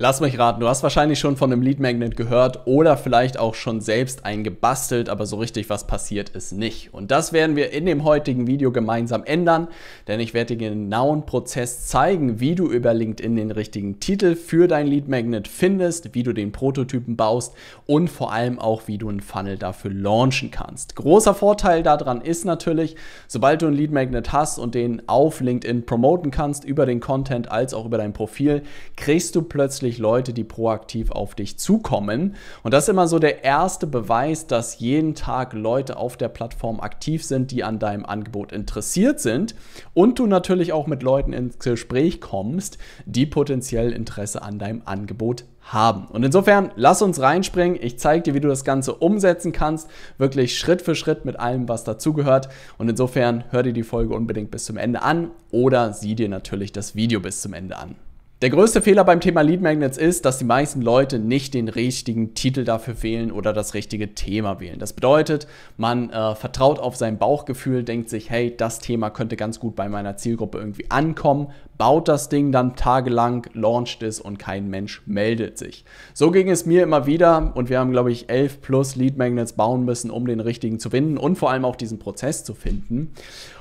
Lass mich raten, du hast wahrscheinlich schon von einem Lead Magnet gehört oder vielleicht auch schon selbst einen gebastelt, aber so richtig was passiert ist nicht. Und das werden wir in dem heutigen Video gemeinsam ändern, denn ich werde dir den genauen Prozess zeigen, wie du über LinkedIn den richtigen Titel für dein Lead Magnet findest, wie du den Prototypen baust und vor allem auch, wie du einen Funnel dafür launchen kannst. Großer Vorteil daran ist natürlich, sobald du einen Lead Magnet hast und den auf LinkedIn promoten kannst, über den Content als auch über dein Profil, kriegst du plötzlich tatsächlich Leute, die proaktiv auf dich zukommen. Und das ist immer so der erste Beweis, dass jeden Tag Leute auf der Plattform aktiv sind, die an deinem Angebot interessiert sind. Und du natürlich auch mit Leuten ins Gespräch kommst, die potenziell Interesse an deinem Angebot haben. Und insofern, lass uns reinspringen. Ich zeige dir, wie du das Ganze umsetzen kannst. Wirklich Schritt für Schritt mit allem, was dazugehört. Und insofern, hör dir die Folge unbedingt bis zum Ende an oder sieh dir natürlich das Video bis zum Ende an. Der größte Fehler beim Thema Lead Magnets ist, dass die meisten Leute nicht den richtigen Titel dafür wählen oder das richtige Thema wählen. Das bedeutet, man äh, vertraut auf sein Bauchgefühl, denkt sich, hey, das Thema könnte ganz gut bei meiner Zielgruppe irgendwie ankommen, baut das Ding dann tagelang, launcht es und kein Mensch meldet sich. So ging es mir immer wieder und wir haben, glaube ich, elf plus Lead Magnets bauen müssen, um den richtigen zu finden und vor allem auch diesen Prozess zu finden.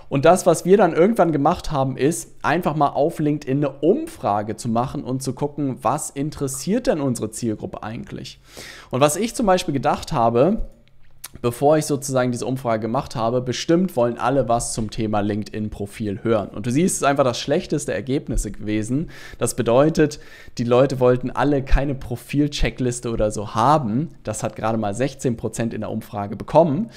Und das, was wir dann irgendwann gemacht haben, ist einfach mal auf LinkedIn eine Umfrage zu machen und zu gucken, was interessiert denn unsere Zielgruppe eigentlich. Und was ich zum Beispiel gedacht habe, bevor ich sozusagen diese Umfrage gemacht habe, bestimmt wollen alle was zum Thema LinkedIn-Profil hören. Und du siehst, es ist einfach das schlechteste Ergebnis gewesen. Das bedeutet, die Leute wollten alle keine Profil-Checkliste oder so haben. Das hat gerade mal 16% Prozent in der Umfrage bekommen.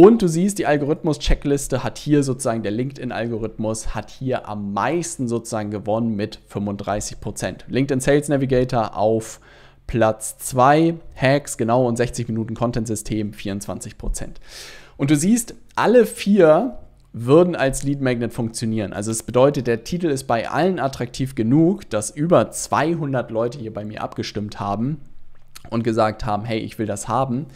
Und du siehst, die Algorithmus-Checkliste hat hier sozusagen, der LinkedIn-Algorithmus hat hier am meisten sozusagen gewonnen mit 35%. LinkedIn Sales Navigator auf Platz 2, Hacks genau und 60 Minuten Content-System 24%. Und du siehst, alle vier würden als Lead Magnet funktionieren. Also es bedeutet, der Titel ist bei allen attraktiv genug, dass über 200 Leute hier bei mir abgestimmt haben und gesagt haben, hey, ich will das haben.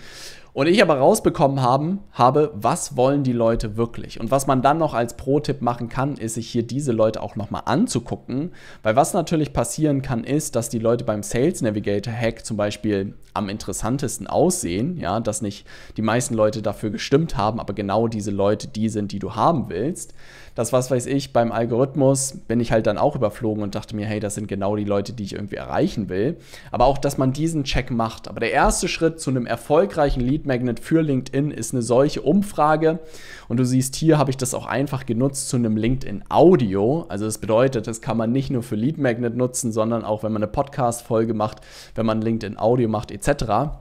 Und ich aber rausbekommen haben, habe, was wollen die Leute wirklich? Und was man dann noch als Pro-Tipp machen kann, ist, sich hier diese Leute auch nochmal anzugucken. Weil was natürlich passieren kann, ist, dass die Leute beim Sales Navigator Hack zum Beispiel am interessantesten aussehen, ja, dass nicht die meisten Leute dafür gestimmt haben, aber genau diese Leute die sind, die du haben willst das was weiß ich, beim Algorithmus bin ich halt dann auch überflogen und dachte mir, hey, das sind genau die Leute, die ich irgendwie erreichen will. Aber auch, dass man diesen Check macht. Aber der erste Schritt zu einem erfolgreichen Lead Magnet für LinkedIn ist eine solche Umfrage. Und du siehst, hier habe ich das auch einfach genutzt zu einem LinkedIn Audio. Also das bedeutet, das kann man nicht nur für Lead Magnet nutzen, sondern auch, wenn man eine Podcast-Folge macht, wenn man LinkedIn Audio macht, etc.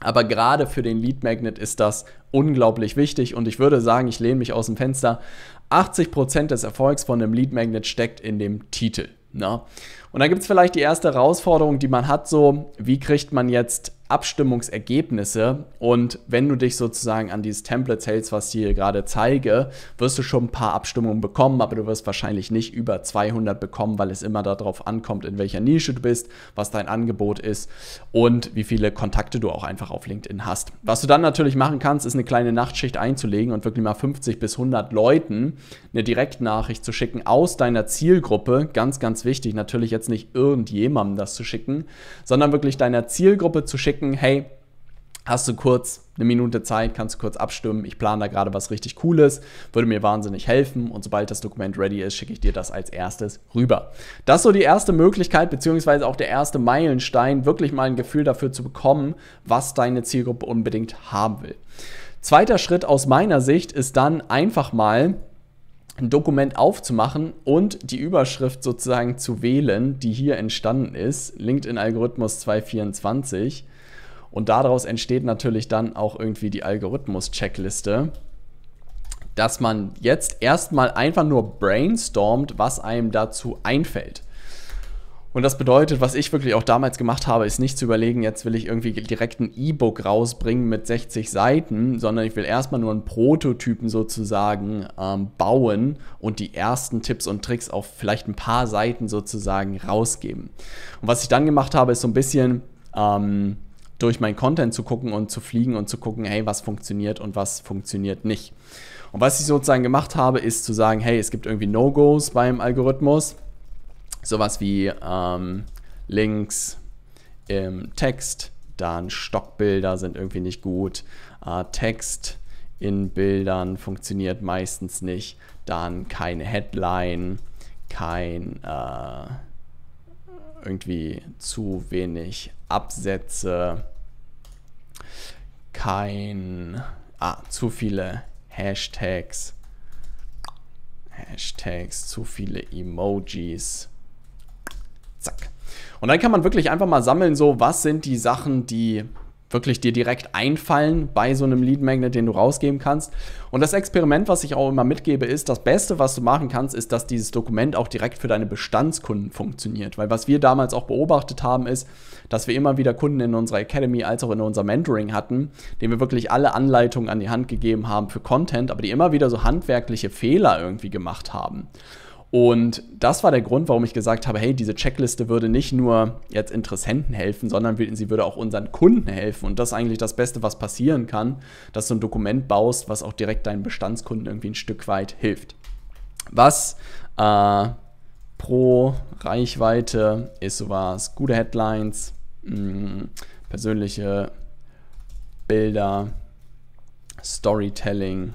Aber gerade für den Lead Magnet ist das unglaublich wichtig und ich würde sagen, ich lehne mich aus dem Fenster 80% des Erfolgs von einem Lead Magnet steckt in dem Titel. Na? Ne? Und da gibt es vielleicht die erste Herausforderung, die man hat, so wie kriegt man jetzt Abstimmungsergebnisse und wenn du dich sozusagen an dieses Template hältst, was ich hier gerade zeige, wirst du schon ein paar Abstimmungen bekommen, aber du wirst wahrscheinlich nicht über 200 bekommen, weil es immer darauf ankommt, in welcher Nische du bist, was dein Angebot ist und wie viele Kontakte du auch einfach auf LinkedIn hast. Was du dann natürlich machen kannst, ist eine kleine Nachtschicht einzulegen und wirklich mal 50 bis 100 Leuten eine Direktnachricht zu schicken aus deiner Zielgruppe. Ganz, ganz wichtig, natürlich jetzt nicht irgendjemandem das zu schicken, sondern wirklich deiner Zielgruppe zu schicken, schicken, hey, hast du kurz eine Minute Zeit, kannst du kurz abstimmen, ich plane da gerade was richtig Cooles, würde mir wahnsinnig helfen und sobald das Dokument ready ist, schicke ich dir das als erstes rüber. Das ist so die erste Möglichkeit, beziehungsweise auch der erste Meilenstein, wirklich mal ein Gefühl dafür zu bekommen, was deine Zielgruppe unbedingt haben will. Zweiter Schritt aus meiner Sicht ist dann einfach mal ein Dokument aufzumachen und die Überschrift sozusagen zu wählen, die hier entstanden ist, LinkedIn Algorithmus 224 und daraus entsteht natürlich dann auch irgendwie die Algorithmus-Checkliste, dass man jetzt erstmal einfach nur brainstormt, was einem dazu einfällt. Und das bedeutet, was ich wirklich auch damals gemacht habe, ist nicht zu überlegen, jetzt will ich irgendwie direkt ein E-Book rausbringen mit 60 Seiten, sondern ich will erstmal nur einen Prototypen sozusagen ähm, bauen und die ersten Tipps und Tricks auf vielleicht ein paar Seiten sozusagen rausgeben. Und was ich dann gemacht habe, ist so ein bisschen ähm, durch meinen Content zu gucken und zu fliegen und zu gucken, hey, was funktioniert und was funktioniert nicht. Und was ich sozusagen gemacht habe, ist zu sagen, hey, es gibt irgendwie No-Gos beim Algorithmus. Sowas wie ähm, Links im Text, dann Stockbilder sind irgendwie nicht gut, äh, Text in Bildern funktioniert meistens nicht, dann keine Headline, kein... Äh, irgendwie zu wenig Absätze, kein, ah, zu viele Hashtags, Hashtags, zu viele Emojis. Zack. Und dann kann man wirklich einfach mal sammeln, so was sind die Sachen, die wirklich dir direkt einfallen bei so einem Lead Magnet, den du rausgeben kannst. Und das Experiment, was ich auch immer mitgebe, ist, das Beste, was du machen kannst, ist, dass dieses Dokument auch direkt für deine Bestandskunden funktioniert. Weil was wir damals auch beobachtet haben, ist, dass wir immer wieder Kunden in unserer Academy als auch in unserem Mentoring hatten, denen wir wirklich alle Anleitungen an die Hand gegeben haben für Content, aber die immer wieder so handwerkliche Fehler irgendwie gemacht haben. Und das war der Grund, warum ich gesagt habe, hey, diese Checkliste würde nicht nur jetzt Interessenten helfen, sondern sie würde auch unseren Kunden helfen. Und das ist eigentlich das Beste, was passieren kann, dass du ein Dokument baust, was auch direkt deinen Bestandskunden irgendwie ein Stück weit hilft. Was äh, pro Reichweite ist sowas, gute Headlines, mh, mm, persönliche Bilder, Storytelling,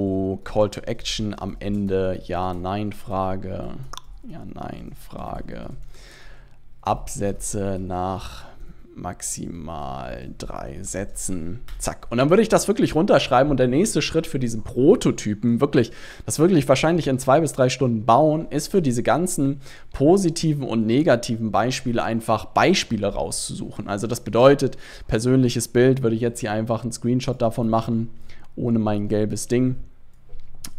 Oh, Call to Action am Ende Ja-Nein-Frage, Ja-Nein-Frage, Absätze nach maximal drei Sätzen. Zack. Und dann würde ich das wirklich runterschreiben und der nächste Schritt für diesen Prototypen, wirklich, das wirklich wahrscheinlich in zwei bis drei Stunden bauen, ist für diese ganzen positiven und negativen Beispiele einfach Beispiele rauszusuchen. Also das bedeutet, persönliches Bild würde ich jetzt hier einfach einen Screenshot davon machen, ohne mein gelbes Ding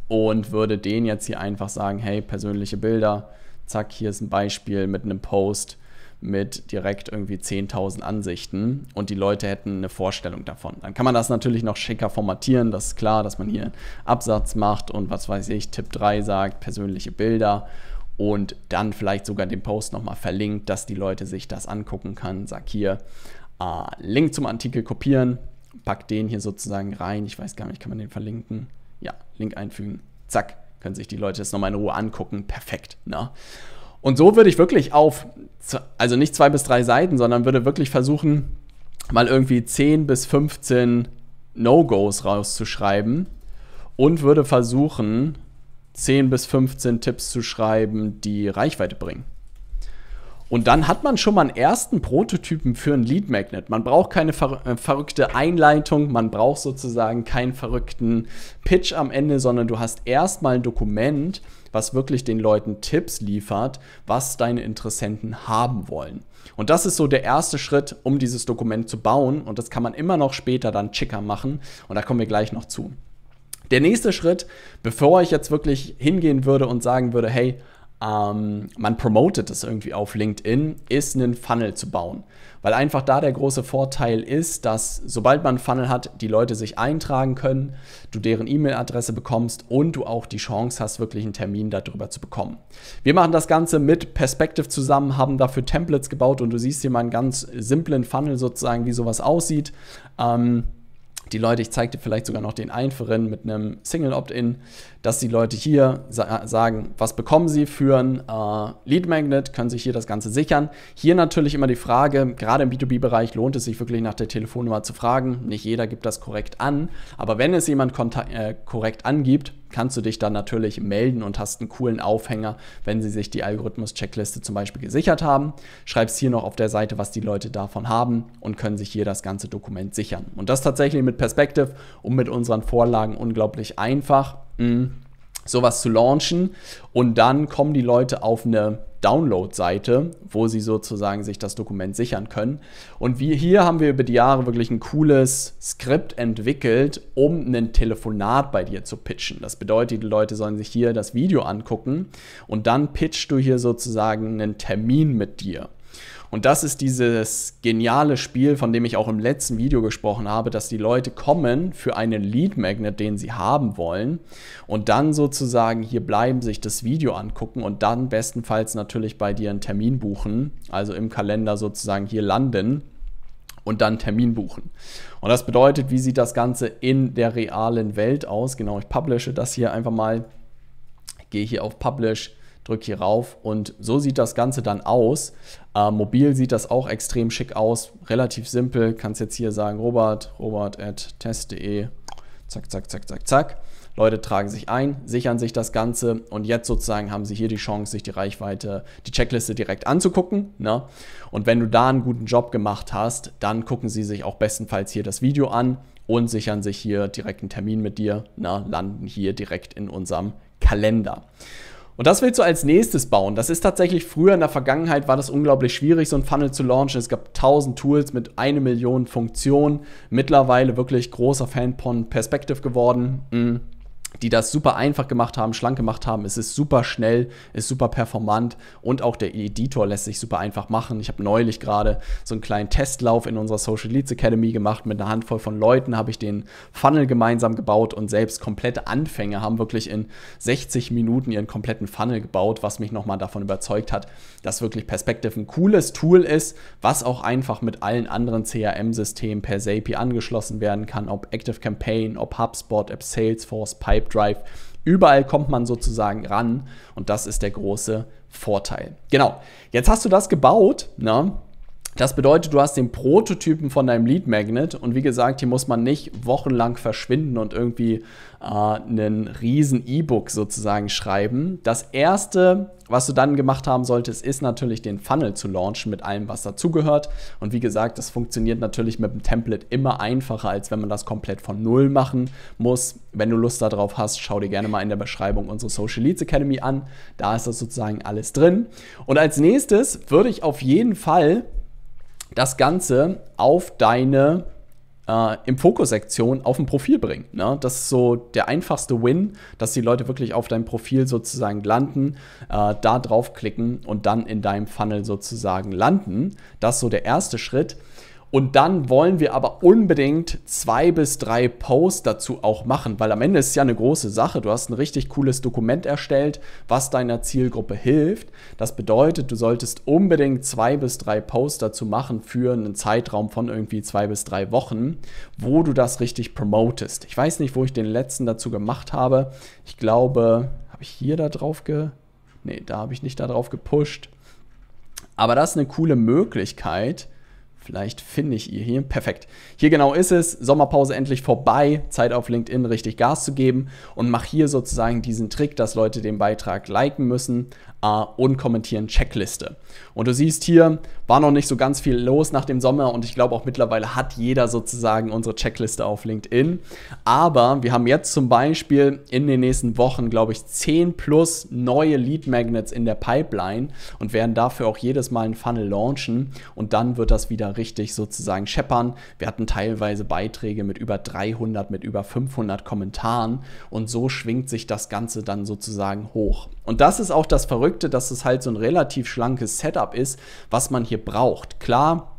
und würde den jetzt hier einfach sagen, hey, persönliche Bilder, zack, hier ist ein Beispiel mit einem Post mit direkt irgendwie 10.000 Ansichten und die Leute hätten eine Vorstellung davon. Dann kann man das natürlich noch schicker formatieren, das ist klar, dass man hier einen Absatz macht und was weiß ich, Tipp 3 sagt, persönliche Bilder und dann vielleicht sogar den Post nochmal verlinkt, dass die Leute sich das angucken können. Sag hier, äh, Link zum Artikel kopieren, pack den hier sozusagen rein, ich weiß gar nicht, kann man den verlinken? ja, Link einfügen, zack, können sich die Leute das nochmal in Ruhe angucken. Perfekt. Ne? Und so würde ich wirklich auf, also nicht zwei bis drei Seiten, sondern würde wirklich versuchen, mal irgendwie 10 bis 15 No-Gos rauszuschreiben und würde versuchen, 10 bis 15 Tipps zu schreiben, die Reichweite bringen. Und dann hat man schon mal einen ersten Prototypen für einen Lead Magnet. Man braucht keine ver äh, verrückte Einleitung, man braucht sozusagen keinen verrückten Pitch am Ende, sondern du hast erstmal ein Dokument, was wirklich den Leuten Tipps liefert, was deine Interessenten haben wollen. Und das ist so der erste Schritt, um dieses Dokument zu bauen. Und das kann man immer noch später dann schicker machen. Und da kommen wir gleich noch zu. Der nächste Schritt, bevor ich jetzt wirklich hingehen würde und sagen würde, hey, ähm, man promotet es irgendwie auf LinkedIn, ist einen Funnel zu bauen. Weil einfach da der große Vorteil ist, dass sobald man einen Funnel hat, die Leute sich eintragen können, du deren E-Mail-Adresse bekommst und du auch die Chance hast, wirklich einen Termin darüber zu bekommen. Wir machen das Ganze mit Perspective zusammen, haben dafür Templates gebaut und du siehst hier mal einen ganz simplen Funnel sozusagen, wie sowas aussieht. Ähm, die Leute, ich zeige dir vielleicht sogar noch den einfachen mit einem Single Opt-in, dass die Leute hier sa sagen, was bekommen sie für ein äh, Lead Magnet, können sich hier das Ganze sichern. Hier natürlich immer die Frage, gerade im B2B-Bereich lohnt es sich wirklich nach der Telefonnummer zu fragen. Nicht jeder gibt das korrekt an, aber wenn es jemand äh, korrekt angibt, kannst du dich dann natürlich melden und hast einen coolen Aufhänger, wenn sie sich die Algorithmus-Checkliste zum Beispiel gesichert haben. Schreibst hier noch auf der Seite, was die Leute davon haben und können sich hier das ganze Dokument sichern. Und das tatsächlich mit Perspective und mit unseren Vorlagen unglaublich einfach. Mhm sowas zu launchen. Und dann kommen die Leute auf eine Download-Seite, wo sie sozusagen sich das Dokument sichern können. Und wir, hier haben wir über die Jahre wirklich ein cooles Skript entwickelt, um ein Telefonat bei dir zu pitchen. Das bedeutet, die Leute sollen sich hier das Video angucken und dann pitchst du hier sozusagen einen Termin mit dir. Und das ist dieses geniale Spiel, von dem ich auch im letzten Video gesprochen habe, dass die Leute kommen für einen Lead Magnet, den sie haben wollen und dann sozusagen hier bleiben, sich das Video angucken und dann bestenfalls natürlich bei dir einen Termin buchen, also im Kalender sozusagen hier landen und dann Termin buchen. Und das bedeutet, wie sieht das Ganze in der realen Welt aus? Genau, ich publische das hier einfach mal, gehe hier auf Publish, drücke hier rauf und so sieht das Ganze dann aus. Äh, mobil sieht das auch extrem schick aus, relativ simpel. Kannst jetzt hier sagen, Robert, Robert at test.de, zack, zack, zack, zack, zack. Leute tragen sich ein, sichern sich das Ganze und jetzt sozusagen haben sie hier die Chance, sich die Reichweite, die Checkliste direkt anzugucken. Ne? Und wenn du da einen guten Job gemacht hast, dann gucken sie sich auch bestenfalls hier das Video an und sichern sich hier direkt einen Termin mit dir, ne? landen hier direkt in unserem Kalender. Und das willst du als nächstes bauen. Das ist tatsächlich früher in der Vergangenheit war das unglaublich schwierig, so ein Funnel zu launchen. Es gab tausend Tools mit eine Million Funktionen. Mittlerweile wirklich großer Fan von Perspective geworden. Mhm die das super einfach gemacht haben, schlank gemacht haben. Es ist super schnell, ist super performant und auch der Editor lässt sich super einfach machen. Ich habe neulich gerade so einen kleinen Testlauf in unserer Social Leads Academy gemacht. Mit einer Handvoll von Leuten habe ich den Funnel gemeinsam gebaut und selbst komplette Anfänger haben wirklich in 60 Minuten ihren kompletten Funnel gebaut, was mich nochmal davon überzeugt hat, dass wirklich Perspective ein cooles Tool ist, was auch einfach mit allen anderen CRM-Systemen per SAPI angeschlossen werden kann, ob Active Campaign, ob HubSpot, ob Salesforce, Pipe Drive. Überall kommt man sozusagen ran und das ist der große Vorteil. Genau, jetzt hast du das gebaut, ne? Das bedeutet, du hast den Prototypen von deinem Lead Magnet und wie gesagt, hier muss man nicht wochenlang verschwinden und irgendwie äh, einen riesen E-Book sozusagen schreiben. Das erste, was du dann gemacht haben solltest, ist natürlich den Funnel zu launchen mit allem, was dazugehört. Und wie gesagt, das funktioniert natürlich mit dem Template immer einfacher, als wenn man das komplett von Null machen muss. Wenn du Lust darauf hast, schau dir gerne mal in der Beschreibung unsere Social Leads Academy an. Da ist das sozusagen alles drin. Und als nächstes würde ich auf jeden Fall das Ganze auf deine äh, im Fokus-Sektion auf dem Profil bringen. Ne? Das ist so der einfachste Win, dass die Leute wirklich auf deinem Profil sozusagen landen, äh, da draufklicken und dann in deinem Funnel sozusagen landen. Das ist so der erste Schritt. Und dann wollen wir aber unbedingt zwei bis drei Posts dazu auch machen, weil am Ende ist es ja eine große Sache. Du hast ein richtig cooles Dokument erstellt, was deiner Zielgruppe hilft. Das bedeutet, du solltest unbedingt zwei bis drei Posts dazu machen für einen Zeitraum von irgendwie zwei bis drei Wochen, wo du das richtig promotest. Ich weiß nicht, wo ich den letzten dazu gemacht habe. Ich glaube, habe ich hier da drauf ge... Nee, da habe ich nicht da drauf gepusht. Aber das ist eine coole Möglichkeit, Vielleicht finde ich ihr hier. Perfekt. Hier genau ist es. Sommerpause endlich vorbei. Zeit auf LinkedIn richtig Gas zu geben. Und mach hier sozusagen diesen Trick, dass Leute den Beitrag liken müssen äh, und kommentieren Checkliste. Und du siehst hier, war noch nicht so ganz viel los nach dem Sommer. Und ich glaube auch mittlerweile hat jeder sozusagen unsere Checkliste auf LinkedIn. Aber wir haben jetzt zum Beispiel in den nächsten Wochen, glaube ich, 10 plus neue Lead Magnets in der Pipeline und werden dafür auch jedes Mal einen Funnel launchen. Und dann wird das wieder richtig sozusagen scheppern. Wir hatten teilweise Beiträge mit über 300, mit über 500 Kommentaren und so schwingt sich das Ganze dann sozusagen hoch. Und das ist auch das Verrückte, dass es halt so ein relativ schlankes Setup ist, was man hier braucht. Klar,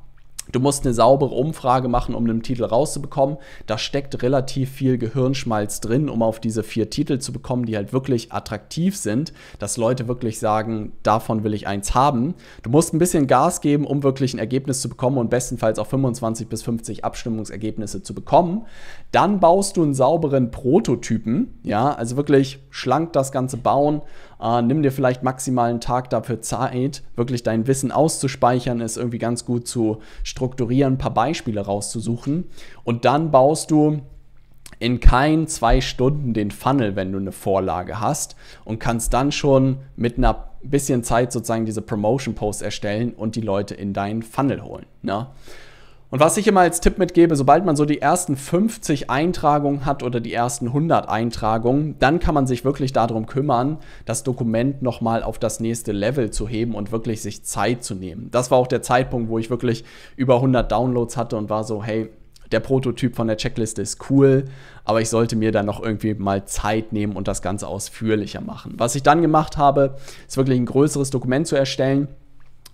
Du musst eine saubere Umfrage machen, um einen Titel rauszubekommen. Da steckt relativ viel Gehirnschmalz drin, um auf diese vier Titel zu bekommen, die halt wirklich attraktiv sind, dass Leute wirklich sagen, davon will ich eins haben. Du musst ein bisschen Gas geben, um wirklich ein Ergebnis zu bekommen und bestenfalls auch 25 bis 50 Abstimmungsergebnisse zu bekommen. Dann baust du einen sauberen Prototypen, ja, also wirklich schlank das Ganze bauen äh, nimm dir vielleicht maximal einen Tag dafür Zeit, wirklich dein Wissen auszuspeichern, es irgendwie ganz gut zu strukturieren, ein paar Beispiele rauszusuchen. Und dann baust du in kein zwei Stunden den Funnel, wenn du eine Vorlage hast und kannst dann schon mit einer bisschen Zeit sozusagen diese Promotion Posts erstellen und die Leute in deinen Funnel holen. Ne? Und was ich immer als Tipp mitgebe, sobald man so die ersten 50 Eintragungen hat oder die ersten 100 Eintragungen, dann kann man sich wirklich darum kümmern, das Dokument nochmal auf das nächste Level zu heben und wirklich sich Zeit zu nehmen. Das war auch der Zeitpunkt, wo ich wirklich über 100 Downloads hatte und war so, hey, der Prototyp von der Checkliste ist cool, aber ich sollte mir dann noch irgendwie mal Zeit nehmen und das Ganze ausführlicher machen. Was ich dann gemacht habe, ist wirklich ein größeres Dokument zu erstellen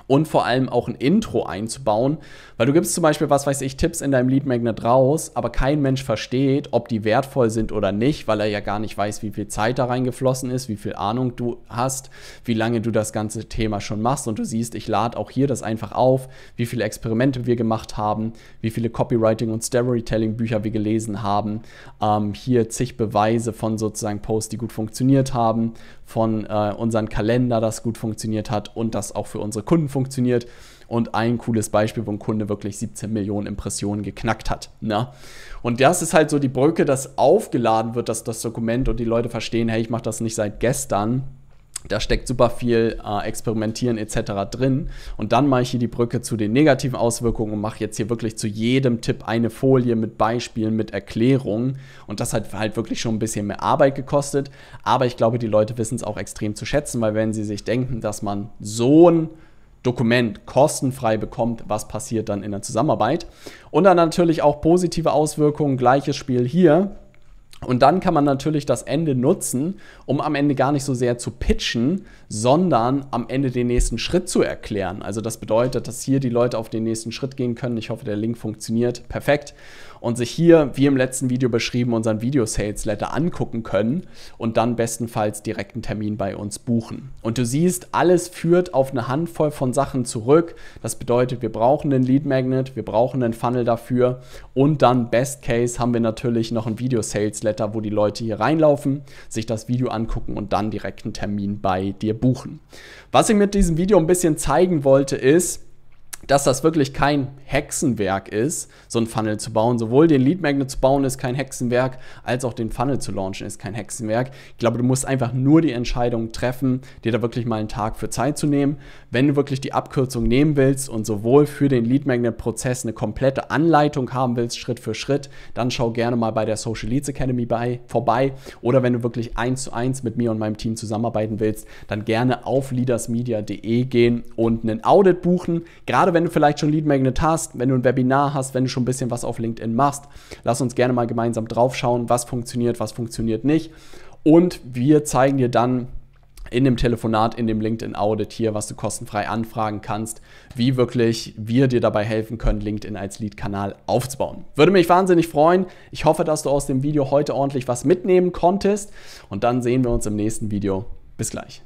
und vor allem auch ein Intro einzubauen, weil du gibst zum Beispiel, was weiß ich, Tipps in deinem Lead Magnet raus, aber kein Mensch versteht, ob die wertvoll sind oder nicht, weil er ja gar nicht weiß, wie viel Zeit da reingeflossen ist, wie viel Ahnung du hast, wie lange du das ganze Thema schon machst und du siehst, ich lade auch hier das einfach auf, wie viele Experimente wir gemacht haben, wie viele Copywriting und Storytelling Bücher wir gelesen haben, ähm, hier zig Beweise von sozusagen Posts, die gut funktioniert haben, von äh, unseren Kalender, das gut funktioniert hat und das auch für unsere Kunden funktioniert. Und ein cooles Beispiel, wo ein Kunde wirklich 17 Millionen Impressionen geknackt hat. Ne? Und das ist halt so die Brücke, dass aufgeladen wird, dass das Dokument und die Leute verstehen, hey, ich mache das nicht seit gestern. Da steckt super viel äh, Experimentieren etc. drin. Und dann mache ich hier die Brücke zu den negativen Auswirkungen und mache jetzt hier wirklich zu jedem Tipp eine Folie mit Beispielen, mit Erklärungen. Und das hat halt wirklich schon ein bisschen mehr Arbeit gekostet. Aber ich glaube, die Leute wissen es auch extrem zu schätzen, weil wenn sie sich denken, dass man so ein Dokument kostenfrei bekommt, was passiert dann in der Zusammenarbeit. Und dann natürlich auch positive Auswirkungen, gleiches Spiel hier. Und dann kann man natürlich das Ende nutzen, um am Ende gar nicht so sehr zu pitchen, sondern am Ende den nächsten Schritt zu erklären. Also das bedeutet, dass hier die Leute auf den nächsten Schritt gehen können. Ich hoffe, der Link funktioniert perfekt und sich hier, wie im letzten Video beschrieben, unseren Video-Sales-Letter angucken können und dann bestenfalls direkten Termin bei uns buchen. Und du siehst, alles führt auf eine Handvoll von Sachen zurück. Das bedeutet, wir brauchen einen Lead Magnet, wir brauchen einen Funnel dafür und dann Best Case haben wir natürlich noch ein Video-Sales-Letter, wo die Leute hier reinlaufen, sich das Video angucken und dann direkten Termin bei dir buchen. Was ich mit diesem Video ein bisschen zeigen wollte, ist, dass das wirklich kein Hexenwerk ist, so ein Funnel zu bauen. Sowohl den Lead Magnet zu bauen ist kein Hexenwerk, als auch den Funnel zu launchen ist kein Hexenwerk. Ich glaube, du musst einfach nur die Entscheidung treffen, dir da wirklich mal einen Tag für Zeit zu nehmen. Wenn du wirklich die Abkürzung nehmen willst und sowohl für den Lead Magnet Prozess eine komplette Anleitung haben willst, Schritt für Schritt, dann schau gerne mal bei der Social Leads Academy bei, vorbei oder wenn du wirklich eins zu eins mit mir und meinem Team zusammenarbeiten willst, dann gerne auf leadersmedia.de gehen und einen Audit buchen. Gerade wenn du vielleicht schon Lead Magnet hast, wenn du ein Webinar hast, wenn du schon ein bisschen was auf LinkedIn machst, lass uns gerne mal gemeinsam drauf schauen, was funktioniert, was funktioniert nicht. Und wir zeigen dir dann, in dem Telefonat, in dem LinkedIn Audit hier, was du kostenfrei anfragen kannst, wie wirklich wir dir dabei helfen können, LinkedIn als Lead-Kanal aufzubauen. Würde mich wahnsinnig freuen. Ich hoffe, dass du aus dem Video heute ordentlich was mitnehmen konntest und dann sehen wir uns im nächsten Video. Bis gleich.